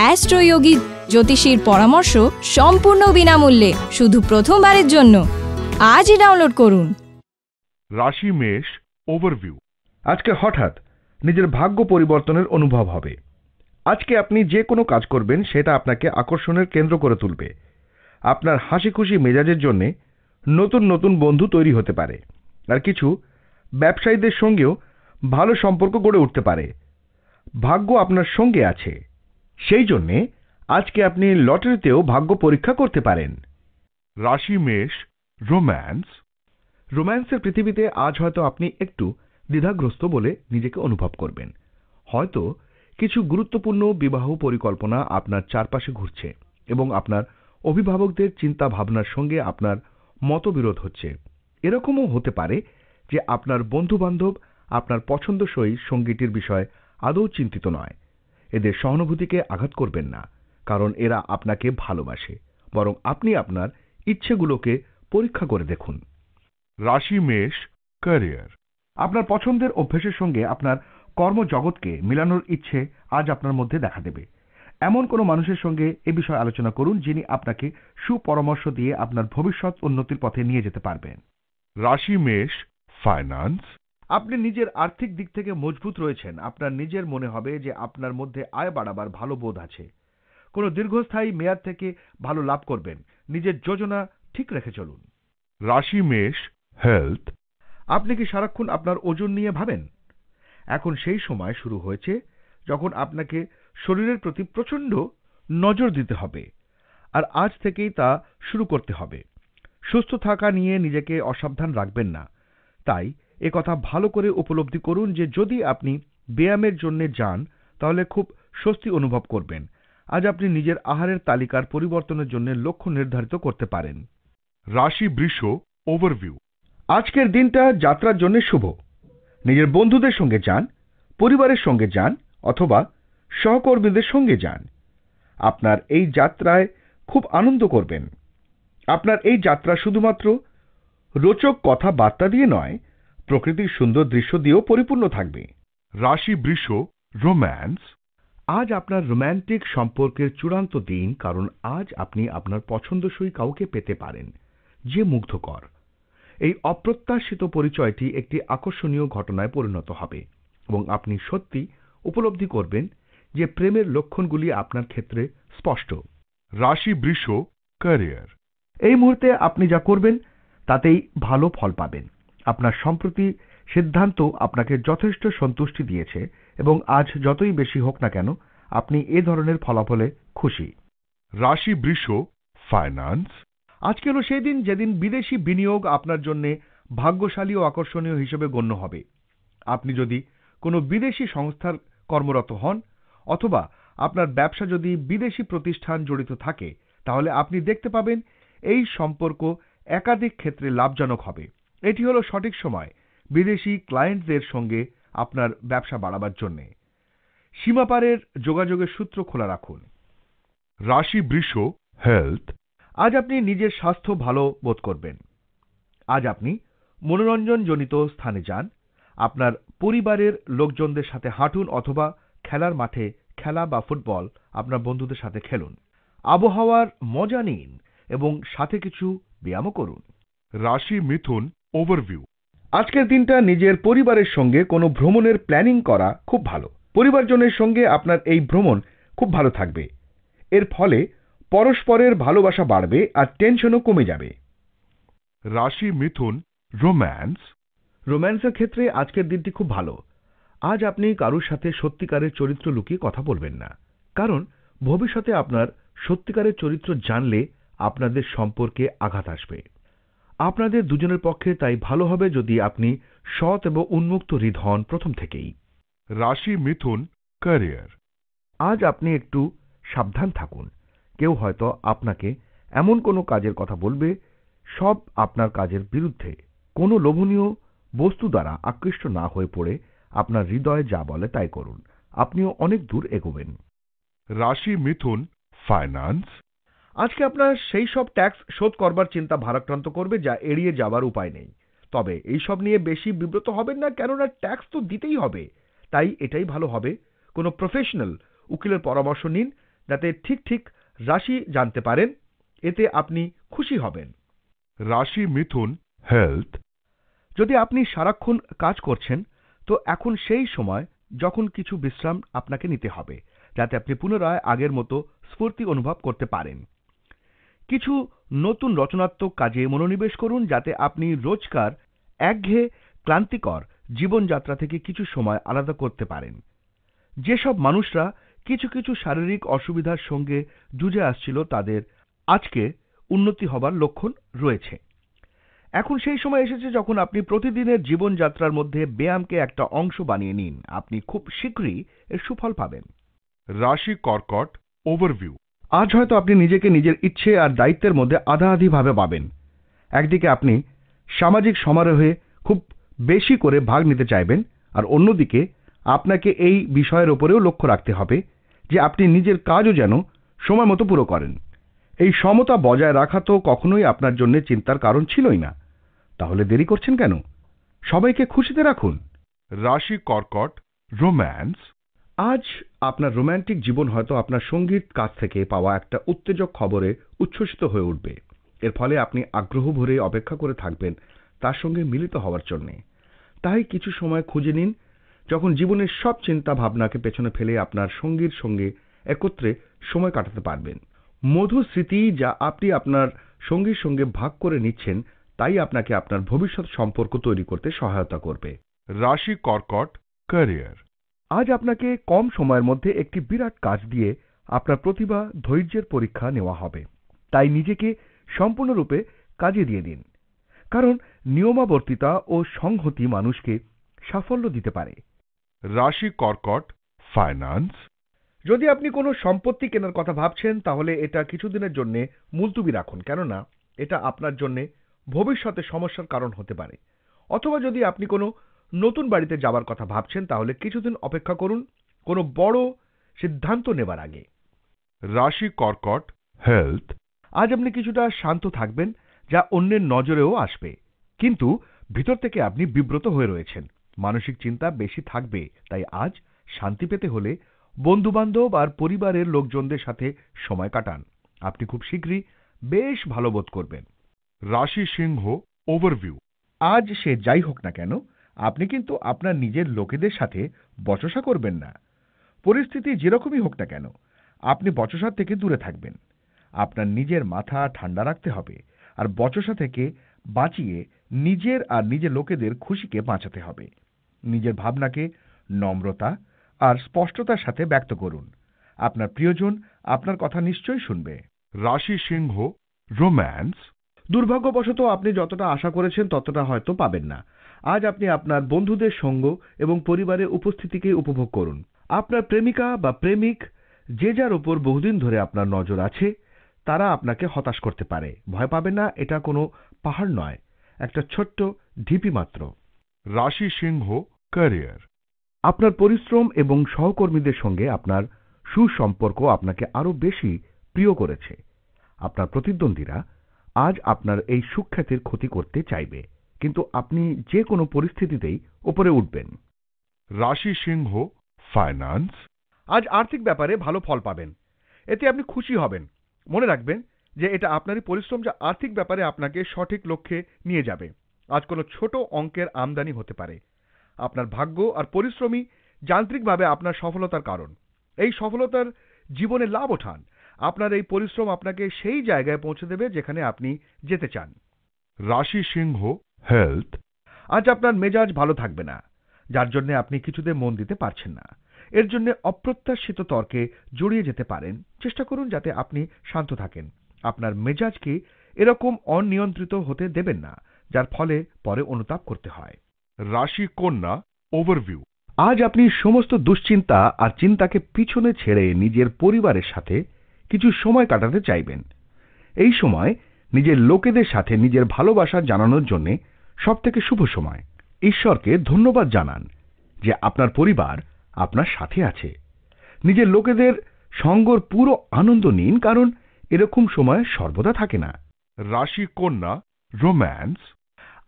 অ্যাস্ট্রোয়োগী জ্যোতিষীর পরামর্শ সম্পূর্ণ বিনামূল্যে শুধু প্রথমবারের জন্য আজই ডাউনলোড করুন রাশি মেষ ওভারভিউ আজকে হঠাৎ নিজের ভাগ্য পরিবর্তনের অনুভব হবে আজকে আপনি যে কোনো কাজ করবেন সেটা আপনাকে আকর্ষণের কেন্দ্র করে তুলবে আপনার হাসি খুশি মেজাজের জন্য নতুন নতুন বন্ধু তৈরি হতে পারে আর কিছু ব্যবসায়ীদের সঙ্গেও ভালো সম্পর্ক গড়ে উঠতে পারে ভাগ্য আপনার সঙ্গে আছে সেই জন্যে আজকে আপনি লটারিতেও ভাগ্য পরীক্ষা করতে পারেন রাশি মেষ রোম্যান্স রোম্যান্সের পৃথিবীতে আজ হয়তো আপনি একটু দ্বিধাগ্রস্ত বলে নিজেকে অনুভব করবেন হয়তো কিছু গুরুত্বপূর্ণ বিবাহ পরিকল্পনা আপনার চারপাশে ঘুরছে এবং আপনার অভিভাবকদের চিন্তা ভাবনার সঙ্গে আপনার মতবিরোধ হচ্ছে এরকমও হতে পারে যে আপনার বন্ধুবান্ধব আপনার পছন্দসই সঙ্গীটির বিষয়ে আদৌ চিন্তিত নয় এদের সহানুভূতিকে আঘাত করবেন না কারণ এরা আপনাকে ভালোবাসে বরং আপনি আপনার ইচ্ছেগুলোকে পরীক্ষা করে দেখুন রাশি মেষ ক্যারিয়ার আপনার পছন্দের অভ্যেসের সঙ্গে আপনার কর্মজগৎকে মিলানোর ইচ্ছে আজ আপনার মধ্যে দেখা দেবে এমন কোনো মানুষের সঙ্গে এ বিষয়ে আলোচনা করুন যিনি আপনাকে সুপরামর্শ দিয়ে আপনার ভবিষ্যৎ উন্নতির পথে নিয়ে যেতে পারবেন রাশি মেষ ফাইন্যান্স আপনি নিজের আর্থিক দিক থেকে মজবুত রয়েছেন আপনার নিজের মনে হবে যে আপনার মধ্যে আয় বাড়াবার ভালো বোধ আছে কোনো দীর্ঘস্থায়ী মেয়াদ থেকে ভালো লাভ করবেন নিজের যোজনা ঠিক রেখে চলুন রাশি মেষ হেলথ আপনি কি সারাক্ষণ আপনার ওজন নিয়ে ভাবেন এখন সেই সময় শুরু হয়েছে যখন আপনাকে শরীরের প্রতি প্রচণ্ড নজর দিতে হবে আর আজ থেকেই তা শুরু করতে হবে সুস্থ থাকা নিয়ে নিজেকে অসাবধান রাখবেন না তাই এ কথা ভালো করে উপলব্ধি করুন যে যদি আপনি ব্যায়ামের জন্য যান তাহলে খুব স্বস্তি অনুভব করবেন আজ আপনি নিজের আহারের তালিকার পরিবর্তনের জন্য লক্ষ্য নির্ধারিত করতে পারেন রাশি বৃষ ওভারভিউ আজকের দিনটা যাত্রার জন্য শুভ নিজের বন্ধুদের সঙ্গে যান পরিবারের সঙ্গে যান অথবা সহকর্মীদের সঙ্গে যান আপনার এই যাত্রায় খুব আনন্দ করবেন আপনার এই যাত্রা শুধুমাত্র রোচক কথাবার্তা দিয়ে নয় প্রকৃতির সুন্দর দৃশ্য দিয়েও পরিপূর্ণ থাকবে রাশি বৃষ রোম্যান্স আজ আপনার রোম্যান্টিক সম্পর্কের চূড়ান্ত দিন কারণ আজ আপনি আপনার পছন্দসই কাউকে পেতে পারেন যে মুগ্ধকর এই অপ্রত্যাশিত পরিচয়টি একটি আকর্ষণীয় ঘটনায় পরিণত হবে এবং আপনি সত্যি উপলব্ধি করবেন যে প্রেমের লক্ষণগুলি আপনার ক্ষেত্রে স্পষ্ট রাশি বৃষ ক্যারিয়ার এই মুহূর্তে আপনি যা করবেন তাতেই ভালো ফল পাবেন আপনার সম্প্রতি সিদ্ধান্ত আপনাকে যথেষ্ট সন্তুষ্টি দিয়েছে এবং আজ যতই বেশি হোক না কেন আপনি এ ধরনের ফলাফলে খুশি রাশি বৃষ ফাইন্যান্স আজকে হল সেই দিন যেদিন বিদেশি বিনিয়োগ আপনার জন্য ভাগ্যশালী ও আকর্ষণীয় হিসেবে গণ্য হবে আপনি যদি কোনো বিদেশি সংস্থার কর্মরত হন অথবা আপনার ব্যবসা যদি বিদেশি প্রতিষ্ঠান জড়িত থাকে তাহলে আপনি দেখতে পাবেন এই সম্পর্ক একাধিক ক্ষেত্রে লাভজনক হবে এটি হলো সঠিক সময় বিদেশি ক্লায়েন্টদের সঙ্গে আপনার ব্যবসা বাড়াবার জন্য সীমাপারের যোগাযোগের সূত্র খোলা রাখুন রাশি বৃষ হেলথ আজ আপনি নিজের স্বাস্থ্য ভালো বোধ করবেন আজ আপনি মনোরঞ্জনজনিত স্থানে যান আপনার পরিবারের লোকজনদের সাথে হাঁটুন অথবা খেলার মাঠে খেলা বা ফুটবল আপনার বন্ধুদের সাথে খেলুন আবহাওয়ার মজা নিন এবং সাথে কিছু ব্যায়ামও করুন রাশি মিথুন ওভারভিউ আজকের দিনটা নিজের পরিবারের সঙ্গে কোনো ভ্রমণের প্ল্যানিং করা খুব ভালো পরিবারজনের সঙ্গে আপনার এই ভ্রমণ খুব ভালো থাকবে এর ফলে পরস্পরের ভালোবাসা বাড়বে আর টেনশনও কমে যাবে রাশি মিথুন রোম্যান্স রোম্যান্সের ক্ষেত্রে আজকের দিনটি খুব ভালো আজ আপনি কারুর সাথে সত্যিকারের চরিত্র লুকিয়ে কথা বলবেন না কারণ ভবিষ্যতে আপনার সত্যিকারের চরিত্র জানলে আপনাদের সম্পর্কে আঘাত আসবে আপনাদের দুজনের পক্ষে তাই ভালো হবে যদি আপনি সৎ এবং উন্মুক্ত হৃদ হন প্রথম থেকেই রাশি মিথুন ক্যারিয়ার আজ আপনি একটু সাবধান থাকুন কেউ হয়তো আপনাকে এমন কোনো কাজের কথা বলবে সব আপনার কাজের বিরুদ্ধে কোনো লোভনীয় বস্তু দ্বারা আকৃষ্ট না হয়ে পড়ে আপনার হৃদয়ে যা বলে তাই করুন আপনিও অনেক দূর এগোবেন রাশি মিথুন ফাইন্যান্স আজকে আপনার সেই সব ট্যাক্স শোধ করবার চিন্তা ভারাক্রান্ত করবে যা এড়িয়ে যাবার উপায় নেই তবে এইসব নিয়ে বেশি বিব্রত হবেন না কেননা ট্যাক্স তো দিতেই হবে তাই এটাই ভালো হবে কোনো প্রফেশনাল উকিলের পরামর্শ নিন যাতে ঠিক ঠিক রাশি জানতে পারেন এতে আপনি খুশি হবেন রাশি মিথুন হেলথ যদি আপনি সারাক্ষণ কাজ করছেন তো এখন সেই সময় যখন কিছু বিশ্রাম আপনাকে নিতে হবে যাতে আপনি পুনরায় আগের মতো স্ফূর্তি অনুভব করতে পারেন কিছু নতুন রচনাত্মক কাজে মনোনিবেশ করুন যাতে আপনি রোজকার একঘেয়ে ক্লান্তিকর জীবনযাত্রা থেকে কিছু সময় আলাদা করতে পারেন যেসব মানুষরা কিছু কিছু শারীরিক অসুবিধার সঙ্গে জুজে আসছিল তাদের আজকে উন্নতি হবার লক্ষণ রয়েছে এখন সেই সময় এসেছে যখন আপনি প্রতিদিনের জীবনযাত্রার মধ্যে ব্যায়ামকে একটা অংশ বানিয়ে নিন আপনি খুব শীঘ্রই এর সুফল পাবেন রাশি কর্কট ওভারভিউ আজ হয়তো আপনি নিজেকে নিজের ইচ্ছে আর দায়িত্বের মধ্যে আধাআধিভাবে পাবেন একদিকে আপনি সামাজিক সমারোহে খুব বেশি করে ভাগ নিতে চাইবেন আর অন্যদিকে আপনাকে এই বিষয়ের ওপরেও লক্ষ্য রাখতে হবে যে আপনি নিজের কাজও যেন সময় মতো পুরো করেন এই সমতা বজায় রাখা তো কখনোই আপনার জন্য চিন্তার কারণ ছিলই না তাহলে দেরি করছেন কেন সবাইকে খুশিতে রাখুন রাশি কর্কট রোম্যান্স আজ আপনার রোম্যান্টিক জীবন হয়তো আপনার সঙ্গীত কাছ থেকে পাওয়া একটা উত্তেজক খবরে উচ্ছ্বসিত হয়ে উঠবে এর ফলে আপনি আগ্রহ ভরে অপেক্ষা করে থাকবেন তার সঙ্গে মিলিত হওয়ার জন্য তাই কিছু সময় খুঁজে নিন যখন জীবনের সব চিন্তা ভাবনাকে পেছনে ফেলে আপনার সঙ্গীর সঙ্গে একত্রে সময় কাটাতে পারবেন মধু স্মৃতি যা আপনি আপনার সঙ্গীর সঙ্গে ভাগ করে নিচ্ছেন তাই আপনাকে আপনার ভবিষ্যৎ সম্পর্ক তৈরি করতে সহায়তা করবে রাশি কর্কট ক্যারিয়ার আজ আপনাকে কম সময়ের মধ্যে একটি বিরাট কাজ দিয়ে আপনার প্রতিভা ধৈর্যের পরীক্ষা নেওয়া হবে তাই নিজেকে সম্পূর্ণরূপে কাজে দিয়ে দিন কারণ নিয়মাবর্তিতা ও সংহতি মানুষকে সাফল্য দিতে পারে রাশি কর্কট ফাইন্যান্স যদি আপনি কোনো সম্পত্তি কেনার কথা ভাবছেন তাহলে এটা কিছুদিনের জন্য মুলতুবি রাখুন কেননা এটা আপনার জন্য ভবিষ্যতে সমস্যার কারণ হতে পারে অথবা যদি আপনি কোনো নতুন বাড়িতে যাবার কথা ভাবছেন তাহলে কিছুদিন অপেক্ষা করুন কোনো বড় সিদ্ধান্ত নেবার আগে রাশি কর্কট হেলথ আজ আপনি কিছুটা শান্ত থাকবেন যা অন্যের নজরেও আসবে কিন্তু ভিতর থেকে আপনি বিব্রত হয়ে রয়েছেন মানসিক চিন্তা বেশি থাকবে তাই আজ শান্তি পেতে হলে বন্ধুবান্ধব আর পরিবারের লোকজনদের সাথে সময় কাটান আপনি খুব শীঘ্রই বেশ ভালো বোধ করবেন রাশি সিংহ ওভারভিউ আজ সে যাই হোক না কেন আপনি কিন্তু আপনার নিজের লোকেদের সাথে বচসা করবেন না পরিস্থিতি যেরকমই হোক না কেন আপনি বচসার থেকে দূরে থাকবেন আপনার নিজের মাথা ঠান্ডা রাখতে হবে আর বচসা থেকে বাঁচিয়ে নিজের আর নিজের লোকেদের খুশিকে বাঁচাতে হবে নিজের ভাবনাকে নম্রতা আর স্পষ্টতার সাথে ব্যক্ত করুন আপনার প্রিয়জন আপনার কথা নিশ্চয়ই শুনবে রাশি সিংহ রোম্যান্স দুর্ভাগ্যবশত আপনি যতটা আশা করেছেন ততটা হয়তো পাবেন না আজ আপনি আপনার বন্ধুদের সঙ্গ এবং পরিবারের উপস্থিতিকে উপভোগ করুন আপনার প্রেমিকা বা প্রেমিক যে যার উপর বহুদিন ধরে আপনার নজর আছে তারা আপনাকে হতাশ করতে পারে ভয় পাবে না এটা কোনো পাহাড় নয় একটা ছোট্ট ঢিপি মাত্র রাশি সিংহ ক্যারিয়ার আপনার পরিশ্রম এবং সহকর্মীদের সঙ্গে আপনার সুসম্পর্ক আপনাকে আরও বেশি প্রিয় করেছে আপনার প্রতিদ্বন্দ্বীরা আজ আপনার এই সুখ্যাতির ক্ষতি করতে চাইবে কিন্তু আপনি যে কোনো পরিস্থিতিতেই ওপরে উঠবেন রাশি সিংহ ফাইন্যান্স আজ আর্থিক ব্যাপারে ভালো ফল পাবেন এতে আপনি খুশি হবেন মনে রাখবেন যে এটা আপনারই পরিশ্রম যা আর্থিক ব্যাপারে আপনাকে সঠিক লক্ষ্যে নিয়ে যাবে আজ কোনো ছোট অঙ্কের আমদানি হতে পারে আপনার ভাগ্য আর পরিশ্রমী যান্ত্রিকভাবে আপনার সফলতার কারণ এই সফলতার জীবনে লাভ ওঠান আপনার এই পরিশ্রম আপনাকে সেই জায়গায় পৌঁছে দেবে যেখানে আপনি যেতে চান রাশি সিংহ হেলথ আজ আপনার মেজাজ ভালো থাকবে না যার জন্য আপনি কিছুতে মন দিতে পারছেন না এর জন্য অপ্রত্যাশিত তর্কে জড়িয়ে যেতে পারেন চেষ্টা করুন যাতে আপনি শান্ত থাকেন আপনার মেজাজকে এরকম অনিয়ন্ত্রিত হতে দেবেন না যার ফলে পরে অনুতাপ করতে হয় রাশি কন্যা ওভারভিউ আজ আপনি সমস্ত দুশ্চিন্তা আর চিন্তাকে পিছনে ছেড়ে নিজের পরিবারের সাথে কিছু সময় কাটাতে চাইবেন এই সময় নিজের লোকেদের সাথে নিজের ভালোবাসা জানানোর জন্যে সব থেকে শুভ সময় ঈশ্বরকে ধন্যবাদ জানান যে আপনার পরিবার আপনার সাথে আছে নিজের লোকেদের সঙ্গর পুরো আনন্দ নিন কারণ এরকম সময় সর্বদা থাকে না রাশি কন্যা রোম্যান্স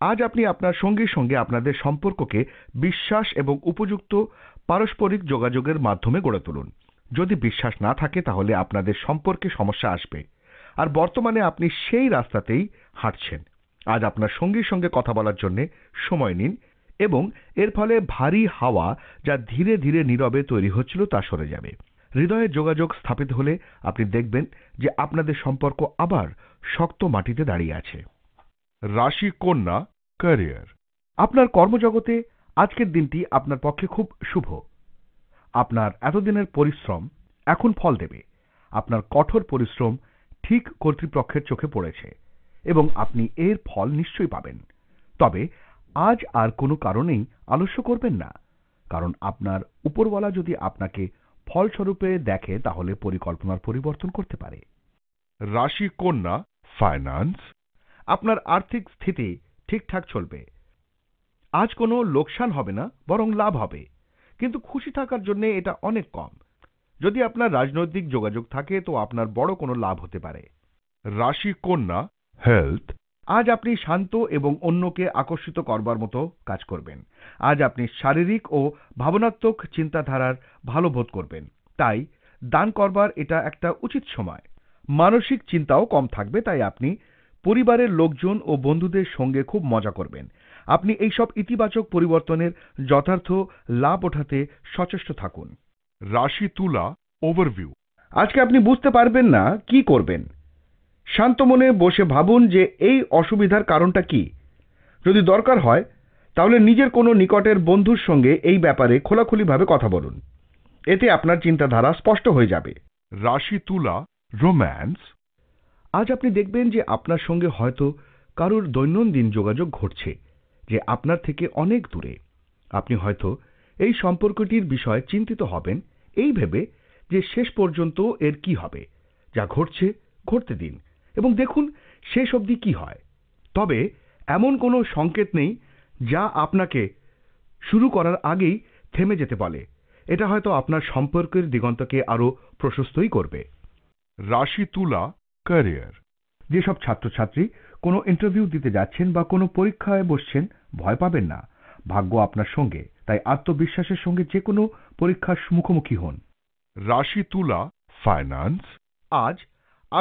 আজ আপনি আপনার সঙ্গীর সঙ্গে আপনাদের সম্পর্ককে বিশ্বাস এবং উপযুক্ত পারস্পরিক যোগাযোগের মাধ্যমে গড়ে তুলুন যদি বিশ্বাস না থাকে তাহলে আপনাদের সম্পর্কে সমস্যা আসবে আর বর্তমানে আপনি সেই রাস্তাতেই হাঁটছেন আজ আপনার সঙ্গীর সঙ্গে কথা বলার জন্য সময় নিন এবং এর ফলে ভারী হাওয়া যা ধীরে ধীরে নীরবে তৈরি হচ্ছিল তা সরে যাবে হৃদয়ের যোগাযোগ স্থাপিত হলে আপনি দেখবেন যে আপনাদের সম্পর্ক আবার শক্ত মাটিতে দাঁড়িয়ে আছে রাশি কন্যা ক্যারিয়ার আপনার কর্মজগতে আজকের দিনটি আপনার পক্ষে খুব শুভ আপনার এতদিনের পরিশ্রম এখন ফল দেবে আপনার কঠোর পরিশ্রম ঠিক কর্তৃপক্ষের চোখে পড়েছে এবং আপনি এর ফল নিশ্চয়ই পাবেন তবে আজ আর কোনো কারণেই আলস্য করবেন না কারণ আপনার উপরওয়ালা যদি আপনাকে ফলস্বরূপে দেখে তাহলে পরিকল্পনার পরিবর্তন করতে পারে রাশি কন্যা ফাইন্যান্স আপনার আর্থিক স্থিতি ঠিকঠাক চলবে আজ কোনো লোকসান হবে না বরং লাভ হবে কিন্তু খুশি থাকার জন্য এটা অনেক কম যদি আপনার রাজনৈতিক যোগাযোগ থাকে তো আপনার বড় কোনো লাভ হতে পারে রাশি কন্যা হেলথ আজ আপনি শান্ত এবং অন্যকে আকর্ষিত করবার মতো কাজ করবেন আজ আপনি শারীরিক ও ভাবনাত্মক চিন্তাধারার ভালো বোধ করবেন তাই দান করবার এটা একটা উচিত সময় মানসিক চিন্তাও কম থাকবে তাই আপনি পরিবারের লোকজন ও বন্ধুদের সঙ্গে খুব মজা করবেন আপনি এইসব ইতিবাচক পরিবর্তনের যথার্থ লাভ ওঠাতে সচেষ্ট থাকুন রাশি তুলা ওভারভিউ আজকে আপনি বুঝতে পারবেন না কি করবেন শান্ত মনে বসে ভাবুন যে এই অসুবিধার কারণটা কি যদি দরকার হয় তাহলে নিজের কোনো নিকটের বন্ধুর সঙ্গে এই ব্যাপারে খোলাখুলিভাবে কথা বলুন এতে আপনার চিন্তাধারা স্পষ্ট হয়ে যাবে রাশি তুলা রোম্যান্স আজ আপনি দেখবেন যে আপনার সঙ্গে হয়তো কারুর দৈনন্দিন যোগাযোগ ঘটছে যে আপনার থেকে অনেক দূরে আপনি হয়তো এই সম্পর্কটির বিষয়ে চিন্তিত হবেন এই ভেবে যে শেষ পর্যন্ত এর কি হবে যা ঘটছে ঘটতে দিন এবং দেখুন শেষ অবধি কি হয় তবে এমন কোনো সংকেত নেই যা আপনাকে শুরু করার আগেই থেমে যেতে বলে এটা হয়তো আপনার সম্পর্কের দিগন্তকে আরও প্রশস্তই করবে রাশি তুলা ক্যারিয়ার যেসব ছাত্রছাত্রী কোনো ইন্টারভিউ দিতে যাচ্ছেন বা কোনো পরীক্ষায় বসছেন ভয় পাবেন না ভাগ্য আপনার সঙ্গে তাই আত্মবিশ্বাসের সঙ্গে যে কোনো পরীক্ষার মুখোমুখি হন রাশি তুলা ফাইন্যান্স আজ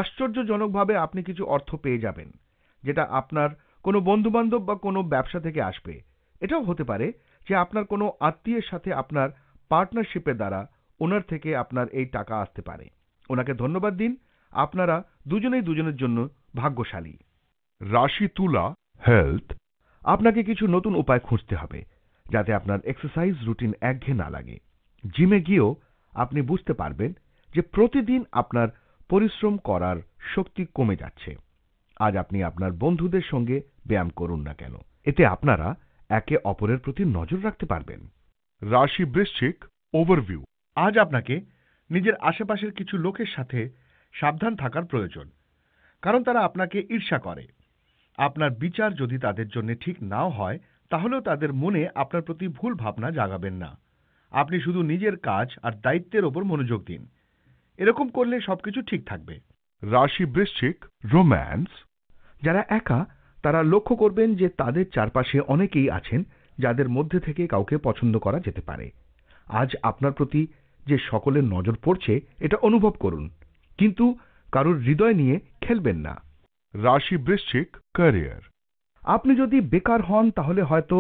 আশ্চর্যজনকভাবে আপনি কিছু অর্থ পেয়ে যাবেন যেটা আপনার কোনো বন্ধুবান্ধব বা কোনো ব্যবসা থেকে আসবে এটাও হতে পারে যে আপনার কোনো আত্মীয়ের সাথে আপনার পার্টনারশিপের দ্বারা ওনার থেকে আপনার এই টাকা আসতে পারে ওনাকে ধন্যবাদ দিন আপনারা দুজনেই দুজনের জন্য ভাগ্যশালী রাশি তুলা হেলথ আপনাকে কিছু নতুন উপায় খুঁজতে হবে যাতে আপনার এক্সারসাইজ রুটিন একঘে না লাগে জিমে গিয়েও আপনি বুঝতে পারবেন যে প্রতিদিন আপনার পরিশ্রম করার শক্তি কমে যাচ্ছে আজ আপনি আপনার বন্ধুদের সঙ্গে ব্যায়াম করুন না কেন এতে আপনারা একে অপরের প্রতি নজর রাখতে পারবেন রাশি বৃশ্চিক ওভারভিউ আজ আপনাকে নিজের আশেপাশের কিছু লোকের সাথে সাবধান থাকার প্রয়োজন কারণ তারা আপনাকে ঈর্ষা করে আপনার বিচার যদি তাদের জন্য ঠিক নাও হয় তাহলেও তাদের মনে আপনার প্রতি ভুল ভাবনা জাগাবেন না আপনি শুধু নিজের কাজ আর দায়িত্বের ওপর মনোযোগ দিন এরকম করলে সবকিছু ঠিক থাকবে রাশি বৃশ্চিক রোম্যান্স যারা একা তারা লক্ষ্য করবেন যে তাদের চারপাশে অনেকেই আছেন যাদের মধ্যে থেকে কাউকে পছন্দ করা যেতে পারে আজ আপনার প্রতি যে সকলের নজর পড়ছে এটা অনুভব করুন কিন্তু কারোর হৃদয় নিয়ে খেলবেন না রাশি বৃশ্চিক ক্যারিয়ার আপনি যদি বেকার হন তাহলে হয়তো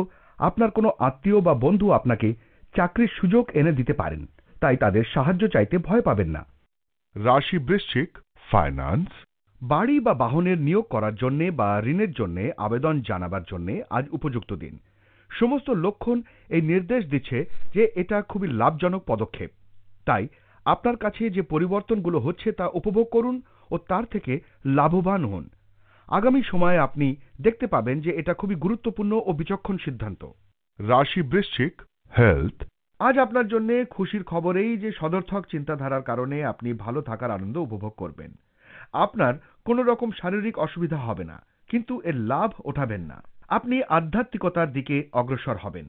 আপনার কোনো আত্মীয় বা বন্ধু আপনাকে চাকরির সুযোগ এনে দিতে পারেন তাই তাদের সাহায্য চাইতে ভয় পাবেন না রাশি বৃশ্চিক ফাইন্যান্স বাড়ি বা বাহনের নিয়োগ করার জন্যে বা ঋণের জন্যে আবেদন জানাবার জন্যে আজ উপযুক্ত দিন সমস্ত লক্ষণ এই নির্দেশ দিচ্ছে যে এটা খুবই লাভজনক পদক্ষেপ তাই আপনার কাছে যে পরিবর্তনগুলো হচ্ছে তা উপভোগ করুন ও তার থেকে লাভবান হন আগামী সময়ে আপনি দেখতে পাবেন যে এটা খুবই গুরুত্বপূর্ণ ও বিচক্ষণ সিদ্ধান্ত রাশি বৃশ্চিক হেলথ আজ আপনার জন্য খুশির খবর এই যে সদর্থক চিন্তাধারার কারণে আপনি ভালো থাকার আনন্দ উপভোগ করবেন আপনার কোনো রকম শারীরিক অসুবিধা হবে না কিন্তু এর লাভ ওঠাবেন না আপনি আধ্যাত্মিকতার দিকে অগ্রসর হবেন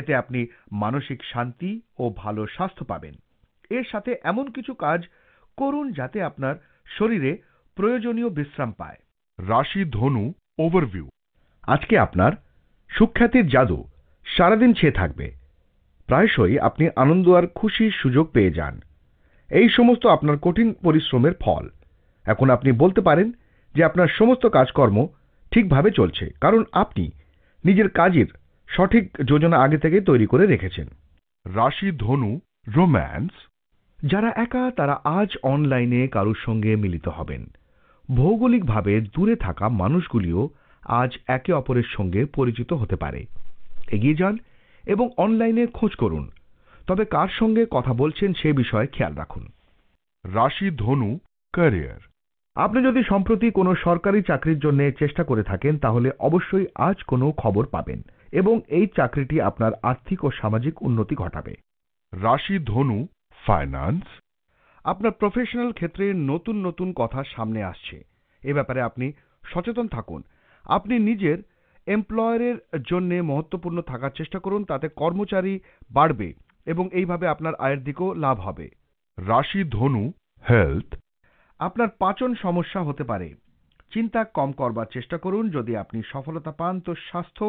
এতে আপনি মানসিক শান্তি ও ভালো স্বাস্থ্য পাবেন এর সাথে এমন কিছু কাজ করুন যাতে আপনার শরীরে প্রয়োজনীয় বিশ্রাম পায় রাশি ধনু ওভারভিউ আজকে আপনার সুখ্যাতির জাদু সারাদিন ছেয়ে থাকবে প্রায়শই আপনি আনন্দ আর খুশির সুযোগ পেয়ে যান এই সমস্ত আপনার কঠিন পরিশ্রমের ফল এখন আপনি বলতে পারেন যে আপনার সমস্ত কাজকর্ম ঠিকভাবে চলছে কারণ আপনি নিজের কাজের সঠিক যোজনা আগে থেকে তৈরি করে রেখেছেন রাশি ধনু রোম্যান্স যারা একা তারা আজ অনলাইনে কারোর সঙ্গে মিলিত হবেন ভৌগোলিকভাবে দূরে থাকা মানুষগুলিও আজ একে অপরের সঙ্গে পরিচিত হতে পারে এগিয়ে যান এবং অনলাইনে খোঁজ করুন তবে কার সঙ্গে কথা বলছেন সে বিষয়ে খেয়াল রাখুন রাশি ধনু ক্যারিয়ার আপনি যদি সম্প্রতি কোনো সরকারি চাকরির জন্য চেষ্টা করে থাকেন তাহলে অবশ্যই আজ কোনো খবর পাবেন এবং এই চাকরিটি আপনার আর্থিক ও সামাজিক উন্নতি ঘটাবে রাশি ধনু ফাইন্যান্স আপনার প্রফেশনাল ক্ষেত্রে নতুন নতুন কথা সামনে আসছে এ ব্যাপারে আপনি সচেতন থাকুন আপনি নিজের এমপ্লয়ারের জন্য মহত্বপূর্ণ থাকার চেষ্টা করুন তাতে কর্মচারী বাড়বে এবং এইভাবে আপনার আয়ের দিকেও লাভ হবে রাশি ধনু হেলথ আপনার পাচন সমস্যা হতে পারে চিন্তা কম করবার চেষ্টা করুন যদি আপনি সফলতা পান তো স্বাস্থ্য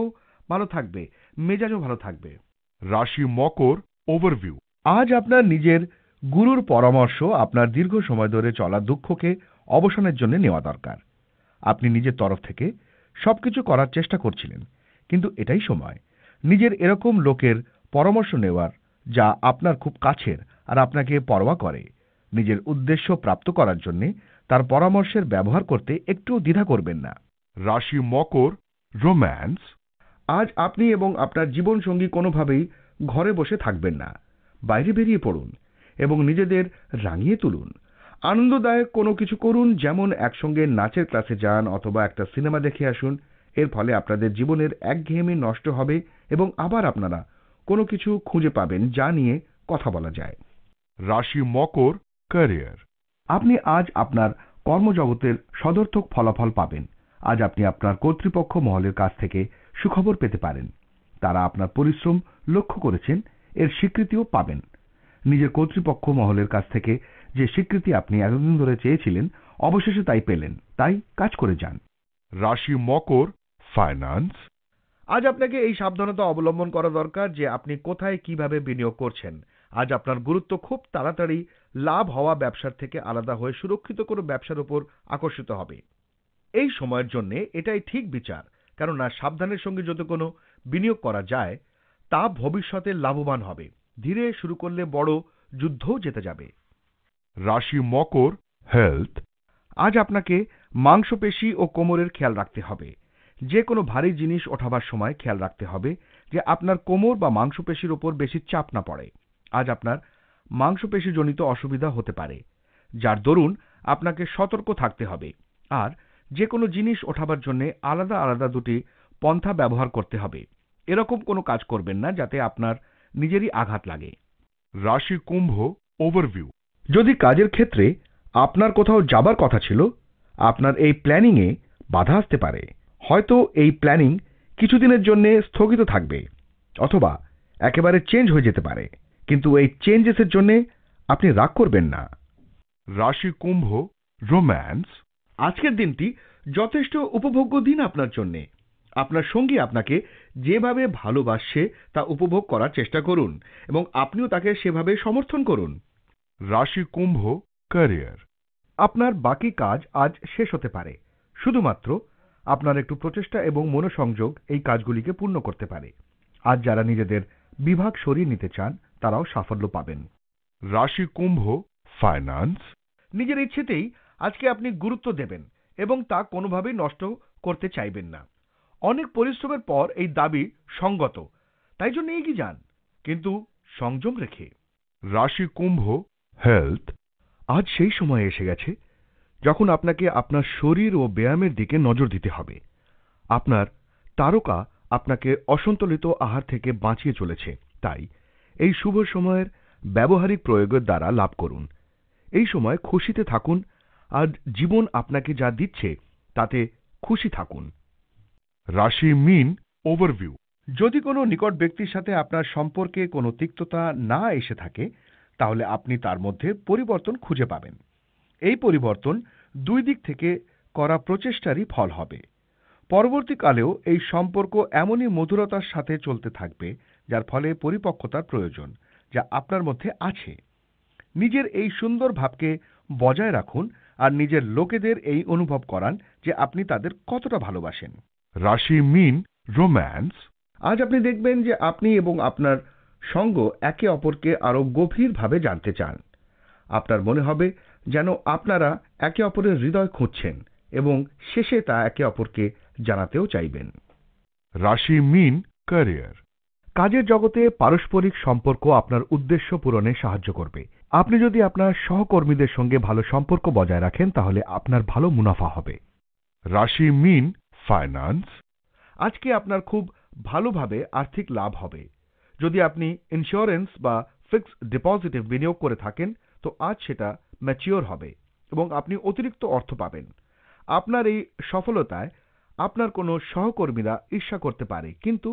ভালো থাকবে মেজাজও ভালো থাকবে রাশি মকর ওভারভিউ আজ আপনার নিজের গুরুর পরামর্শ আপনার দীর্ঘ সময় ধরে চলা দুঃখকে অবসানের জন্য নেওয়া দরকার আপনি নিজের তরফ থেকে সব কিছু করার চেষ্টা করছিলেন কিন্তু এটাই সময় নিজের এরকম লোকের পরামর্শ নেওয়ার যা আপনার খুব কাছের আর আপনাকে পরোয়া করে নিজের উদ্দেশ্য প্রাপ্ত করার জন্য তার পরামর্শের ব্যবহার করতে একটুও দ্বিধা করবেন না রাশি মকর রোম্যান্স আজ আপনি এবং আপনার জীবনসঙ্গী কোনোভাবেই ঘরে বসে থাকবেন না বাইরে বেরিয়ে পড়ুন এবং নিজেদের রাঙিয়ে তুলুন আনন্দদায়ক কোনো কিছু করুন যেমন একসঙ্গে নাচের ক্লাসে যান অথবা একটা সিনেমা দেখে আসুন এর ফলে আপনাদের জীবনের একঘেয়েমি নষ্ট হবে এবং আবার আপনারা কোনো কিছু খুঁজে পাবেন যা নিয়ে কথা বলা যায় রাশি মকর ক্যারিয়ার আপনি আজ আপনার কর্মজগতের সদর্থক ফলাফল পাবেন আজ আপনি আপনার কর্তৃপক্ষ মহলের কাছ থেকে সুখবর পেতে পারেন তারা আপনার পরিশ্রম লক্ষ্য করেছেন এর স্বীকৃতিও পাবেন নিজের কর্তৃপক্ষ মহলের কাছ থেকে যে স্বীকৃতি আপনি এতদিন ধরে চেয়েছিলেন অবশেষে তাই পেলেন তাই কাজ করে যান রাশি মকর ফাইন্যান্স আজ আপনাকে এই সাবধানতা অবলম্বন করা দরকার যে আপনি কোথায় কিভাবে বিনিয়োগ করছেন আজ আপনার গুরুত্ব খুব তাড়াতাড়ি লাভ হওয়া ব্যবসার থেকে আলাদা হয়ে সুরক্ষিত কোনো ব্যবসার উপর আকর্ষিত হবে এই সময়ের জন্য এটাই ঠিক বিচার কেননা সাবধানের সঙ্গে যত কোনো বিনিয়োগ করা যায় তা ভবিষ্যতে লাভবান হবে ধীরে শুরু করলে বড় যুদ্ধও যেতে যাবে রাশি মকর হেলথ আজ আপনাকে মাংসপেশি ও কোমরের খেয়াল রাখতে হবে যে কোনো ভারী জিনিস ওঠাবার সময় খেয়াল রাখতে হবে যে আপনার কোমর বা মাংসপেশির ওপর বেশি চাপ না পড়ে আজ আপনার মাংসপেশিজনিত অসুবিধা হতে পারে যার দরুন আপনাকে সতর্ক থাকতে হবে আর যে কোনো জিনিস ওঠাবার জন্য আলাদা আলাদা দুটি পন্থা ব্যবহার করতে হবে এরকম কোনো কাজ করবেন না যাতে আপনার নিজেরই আঘাত লাগে রাশি কুম্ভ ওভারভিউ যদি কাজের ক্ষেত্রে আপনার কোথাও যাবার কথা ছিল আপনার এই প্ল্যানিংয়ে বাধা আসতে পারে হয়তো এই প্ল্যানিং কিছুদিনের জন্য স্থগিত থাকবে অথবা একেবারে চেঞ্জ হয়ে যেতে পারে কিন্তু এই চেঞ্জেসের জন্য আপনি রাগ করবেন না রাশি কুম্ভ রোম্যান্স আজকের দিনটি যথেষ্ট উপভোগ্য দিন আপনার জন্যে আপনার সঙ্গী আপনাকে যেভাবে ভালোবাসছে তা উপভোগ করার চেষ্টা করুন এবং আপনিও তাকে সেভাবে সমর্থন করুন রাশি কুম্ভ ক্যারিয়ার আপনার বাকি কাজ আজ শেষ হতে পারে শুধুমাত্র আপনার একটু প্রচেষ্টা এবং মনোসংযোগ এই কাজগুলিকে পূর্ণ করতে পারে আজ যারা নিজেদের বিভাগ সরিয়ে নিতে চান তারাও সাফল্য পাবেন রাশি কুম্ভ ফাইন্যান্স নিজের ইচ্ছেতেই আজকে আপনি গুরুত্ব দেবেন এবং তা কোনোভাবেই নষ্ট করতে চাইবেন না অনেক পরিশ্রমের পর এই দাবি সঙ্গত তাই জন্য এগিয়ে যান কিন্তু সংযম রেখে রাশি কুম্ভ হেলথ আজ সেই সময় এসে গেছে যখন আপনাকে আপনার শরীর ও ব্যায়ামের দিকে নজর দিতে হবে আপনার তারকা আপনাকে অসন্তুলিত আহার থেকে বাঁচিয়ে চলেছে তাই এই শুভ সময়ের ব্যবহারিক প্রয়োগের দ্বারা লাভ করুন এই সময় খুশিতে থাকুন আর জীবন আপনাকে যা দিচ্ছে তাতে খুশি থাকুন রাশি মিন ওভারভিউ যদি কোনো নিকট ব্যক্তির সাথে আপনার সম্পর্কে কোনো তিক্ততা না এসে থাকে তাহলে আপনি তার মধ্যে পরিবর্তন খুঁজে পাবেন এই পরিবর্তন দুই দিক থেকে করা প্রচেষ্টারই ফল হবে পরবর্তীকালেও এই সম্পর্ক এমনই মধুরতার সাথে চলতে থাকবে যার ফলে পরিপক্কতার প্রয়োজন যা আপনার মধ্যে আছে নিজের এই সুন্দর ভাবকে বজায় রাখুন আর নিজের লোকেদের এই অনুভব করান যে আপনি তাদের কতটা ভালোবাসেন রাশি মিন রোম্যান্স আজ আপনি দেখবেন যে আপনি এবং আপনার সঙ্গ একে অপরকে আরও গভীরভাবে জানতে চান আপনার মনে হবে যেন আপনারা একে অপরের হৃদয় খুঁজছেন এবং শেষে তা একে অপরকে জানাতেও চাইবেন রাশি মিন ক্যারিয়ার কাজের জগতে পারস্পরিক সম্পর্ক আপনার উদ্দেশ্য পূরণে সাহায্য করবে আপনি যদি আপনার সহকর্মীদের সঙ্গে ভালো সম্পর্ক বজায় রাখেন তাহলে আপনার ভালো মুনাফা হবে রাশি মিন ফাইন্যান্স আজকে আপনার খুব ভালোভাবে আর্থিক লাভ হবে যদি আপনি ইন্স্যুরেন্স বা ফিক্সড ডিপোজিটে বিনিয়োগ করে থাকেন তো আজ সেটা ম্যাচিওর হবে এবং আপনি অতিরিক্ত অর্থ পাবেন আপনার এই সফলতায় আপনার কোনো সহকর্মীরা ঈর্ষা করতে পারে কিন্তু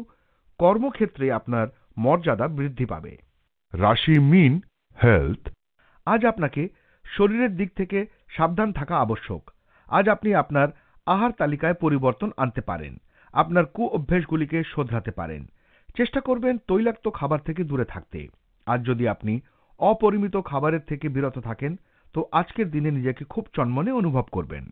কর্মক্ষেত্রে আপনার মর্যাদা বৃদ্ধি পাবে রাশি মিন হেলথ আজ আপনাকে শরীরের দিক থেকে সাবধান থাকা আবশ্যক আজ আপনি আপনার আহার তালিকায় পরিবর্তন আনতে পারেন আপনার কু অভ্যেসগুলিকে শোধরাতে পারেন চেষ্টা করবেন তৈলাক্ত খাবার থেকে দূরে থাকতে আর যদি আপনি অপরিমিত খাবারের থেকে বিরত থাকেন তো আজকের দিনে নিজেকে খুব চনমনে অনুভব করবেন